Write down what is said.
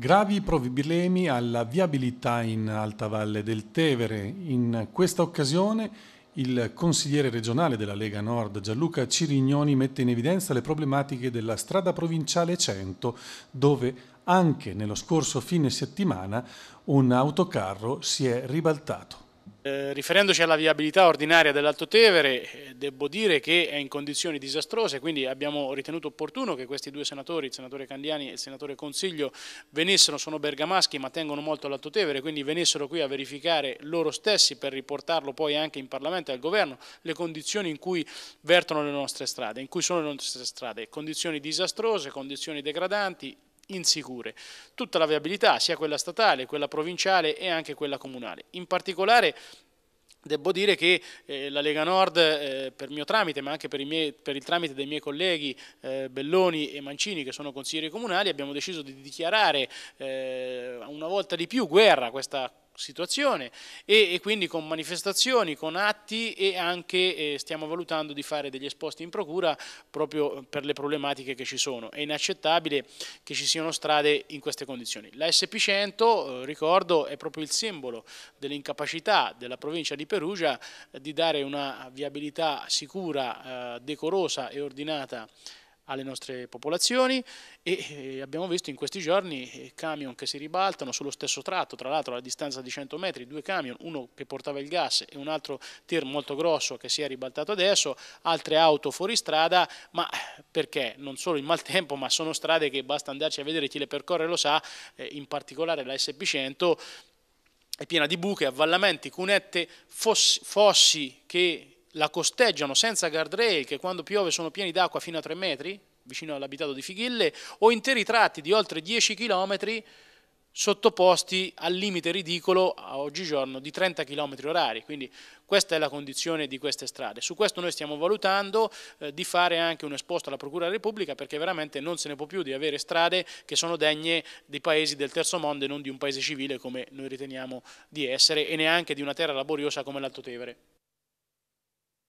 Gravi problemi alla viabilità in Alta Valle del Tevere. In questa occasione il consigliere regionale della Lega Nord Gianluca Cirignoni mette in evidenza le problematiche della strada provinciale 100 dove anche nello scorso fine settimana un autocarro si è ribaltato. Eh, riferendoci alla viabilità ordinaria dell'Alto Tevere, eh, devo dire che è in condizioni disastrose, quindi abbiamo ritenuto opportuno che questi due senatori, il senatore Candiani e il senatore Consiglio, venissero, sono bergamaschi ma tengono molto all'Alto Tevere, quindi venissero qui a verificare loro stessi per riportarlo poi anche in Parlamento e al Governo le condizioni in cui vertono le nostre strade, in cui sono le nostre strade, condizioni disastrose, condizioni degradanti, insicure. Tutta la viabilità, sia quella statale, quella provinciale e anche quella comunale. In particolare Devo dire che eh, la Lega Nord, eh, per mio tramite, ma anche per, miei, per, il tramite dei miei colleghi eh, Belloni e Mancini, che sono consiglieri comunali, abbiamo deciso di dichiarare eh, una volta di più guerra questa situazione e, e, quindi con manifestazioni, con atti e anche eh, stiamo valutando di fare degli esposti in procura proprio per le problematiche che ci sono. È inaccettabile che ci siano strade in queste condizioni. La SP100, eh, ricordo, è proprio il simbolo dell'incapacità della provincia di Perugia eh, di dare una viabilità sicura, eh, decorosa e ordinata alle nostre popolazioni e eh, abbiamo visto in questi giorni eh, camion che si ribaltano sullo stesso tratto, tra l'altro alla distanza di 100 metri, due camion, uno che portava il gas e un altro tir molto grosso che si è ribaltato adesso, altre auto fuoristrada, ma eh, perché? Non solo il maltempo, ma sono strade che basta andarci a vedere chi le percorre lo sa, in particolare la SP100 è piena di buche, avvallamenti, cunette, fossi, fossi che la costeggiano senza guardrail, che quando piove sono pieni d'acqua fino a 3 metri, vicino all'abitato di Fighille, o interi tratti di oltre 10 km sottoposti al limite ridicolo a oggigiorno di 30 km orari, quindi questa è la condizione di queste strade. Su questo noi stiamo valutando eh, di fare anche un esposto alla Procura della Repubblica perché veramente non se ne può più di avere strade che sono degne dei paesi del terzo mondo e non di un paese civile come noi riteniamo di essere e neanche di una terra laboriosa come l'Alto Tevere.